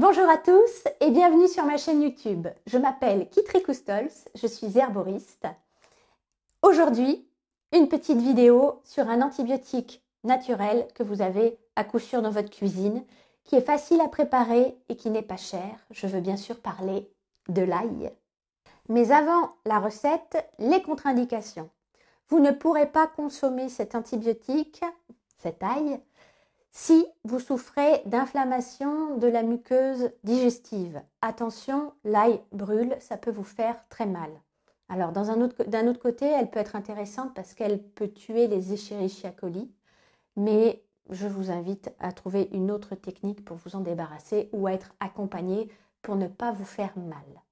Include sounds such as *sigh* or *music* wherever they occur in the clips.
Bonjour à tous et bienvenue sur ma chaîne YouTube. Je m'appelle Kitri Koustols, je suis herboriste. Aujourd'hui, une petite vidéo sur un antibiotique naturel que vous avez à coup sûr dans votre cuisine, qui est facile à préparer et qui n'est pas cher. Je veux bien sûr parler de l'ail. Mais avant la recette, les contre-indications. Vous ne pourrez pas consommer cet antibiotique, cet ail, si vous souffrez d'inflammation de la muqueuse digestive, attention, l'ail brûle, ça peut vous faire très mal. Alors, d'un autre, côté, elle peut être intéressante parce qu'elle peut tuer les Escherichia coli, mais je vous invite à trouver une autre technique pour vous en débarrasser ou à être accompagné pour ne pas vous faire mal.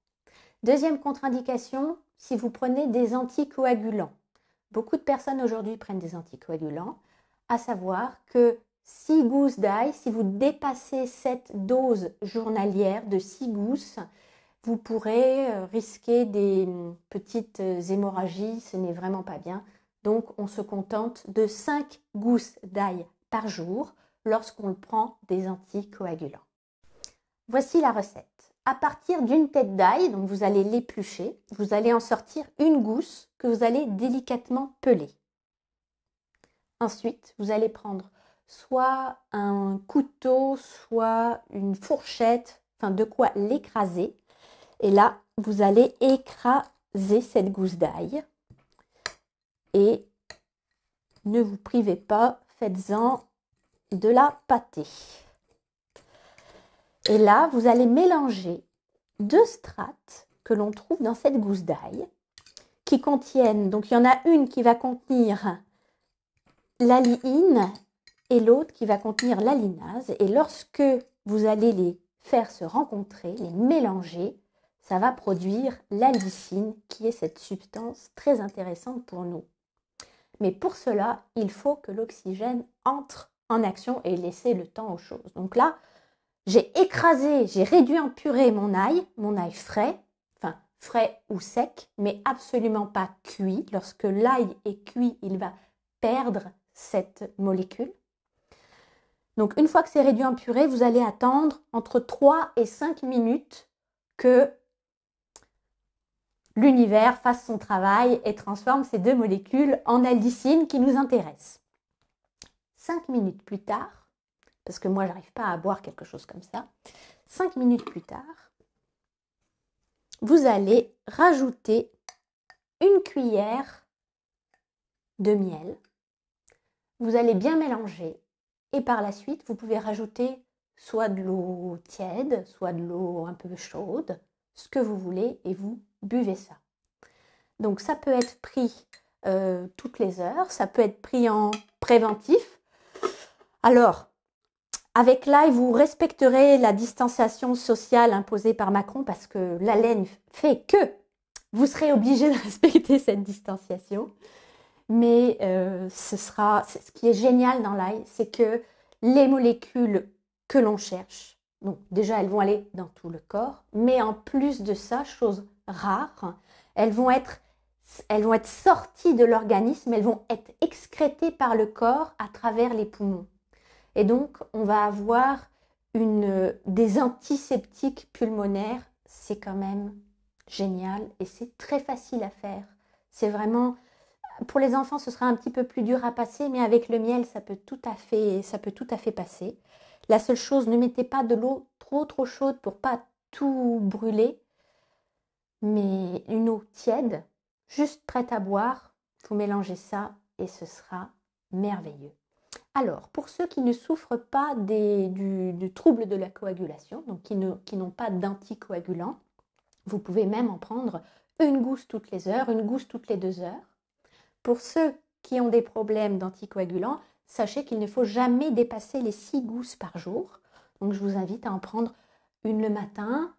Deuxième contre-indication, si vous prenez des anticoagulants. Beaucoup de personnes aujourd'hui prennent des anticoagulants, à savoir que 6 gousses d'ail. Si vous dépassez cette dose journalière de 6 gousses, vous pourrez euh, risquer des mm, petites euh, hémorragies, ce n'est vraiment pas bien. Donc on se contente de 5 gousses d'ail par jour lorsqu'on prend des anticoagulants. Voici la recette. À partir d'une tête d'ail, donc vous allez l'éplucher, vous allez en sortir une gousse que vous allez délicatement peler. Ensuite, vous allez prendre soit un couteau, soit une fourchette, enfin de quoi l'écraser. Et là, vous allez écraser cette gousse d'ail. Et ne vous privez pas, faites-en de la pâtée. Et là, vous allez mélanger deux strates que l'on trouve dans cette gousse d'ail qui contiennent, donc il y en a une qui va contenir la et l'autre qui va contenir l'alinase. Et lorsque vous allez les faire se rencontrer, les mélanger, ça va produire l'alicine, qui est cette substance très intéressante pour nous. Mais pour cela, il faut que l'oxygène entre en action et laisser le temps aux choses. Donc là, j'ai écrasé, j'ai réduit en purée mon ail, mon ail frais, enfin frais ou sec, mais absolument pas cuit. Lorsque l'ail est cuit, il va perdre cette molécule. Donc une fois que c'est réduit en purée, vous allez attendre entre 3 et 5 minutes que l'univers fasse son travail et transforme ces deux molécules en aldicine qui nous intéresse. 5 minutes plus tard, parce que moi j'arrive pas à boire quelque chose comme ça, 5 minutes plus tard, vous allez rajouter une cuillère de miel. Vous allez bien mélanger et par la suite, vous pouvez rajouter soit de l'eau tiède, soit de l'eau un peu chaude, ce que vous voulez, et vous buvez ça. Donc ça peut être pris euh, toutes les heures, ça peut être pris en préventif. Alors, avec l'ail, vous respecterez la distanciation sociale imposée par Macron parce que la laine fait que vous serez obligé de *laughs* respecter cette distanciation mais euh, ce sera ce qui est génial dans l'ail, c'est que les molécules que l'on cherche, donc déjà elles vont aller dans tout le corps, mais en plus de ça, chose rare, elles vont être elles vont être sorties de l'organisme, elles vont être excrétées par le corps à travers les poumons. Et donc, on va avoir une, des antiseptiques pulmonaires. C'est quand même génial et c'est très facile à faire. C'est vraiment pour les enfants, ce sera un petit peu plus dur à passer, mais avec le miel, ça peut tout à fait, ça peut tout à fait passer. La seule chose, ne mettez pas de l'eau trop trop chaude pour pas tout brûler, mais une eau tiède, juste prête à boire. Vous mélangez ça et ce sera merveilleux. Alors, pour ceux qui ne souffrent pas du, trouble de la coagulation, donc qui n'ont pas d'anticoagulant, vous pouvez même en prendre une gousse toutes les heures, une gousse toutes les deux heures. Pour ceux qui ont des problèmes d'anticoagulants, sachez qu'il ne faut jamais dépasser les 6 gousses par jour. Donc je vous invite à en prendre une le matin,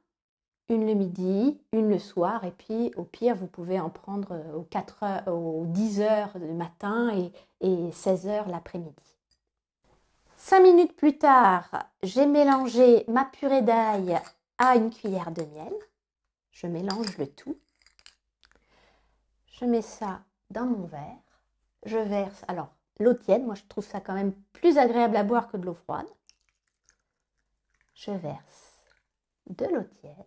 une le midi, une le soir, et puis au pire, vous pouvez en prendre euh, aux, 4 heures, aux 10 heures du matin et, 16 heures l'après-midi. Cinq minutes plus tard, j'ai mélangé ma purée d'ail à une cuillère de miel. Je mélange le tout. Je mets ça dans mon verre. Je verse, alors, l'eau tiède, moi je trouve ça quand même plus agréable à boire que de l'eau froide. Je verse de l'eau tiède.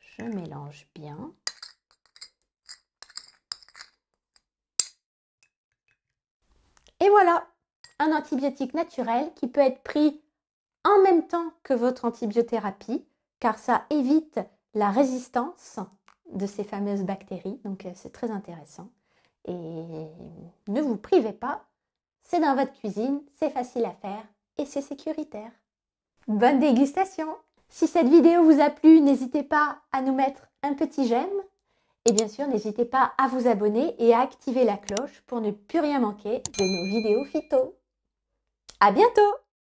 Je mélange bien. Et voilà, un antibiotique naturel qui peut être pris en même temps que votre antibiothérapie, car ça évite la résistance de ces fameuses bactéries. Donc euh, c'est très intéressant. Et ne vous privez pas, c'est dans votre cuisine, c'est facile à faire et c'est sécuritaire. Bonne dégustation Si cette vidéo vous a plu, n'hésitez pas à nous mettre un petit j'aime. Et bien sûr, n'hésitez pas à vous abonner et à activer la cloche pour ne plus rien manquer de nos vidéos phyto. À bientôt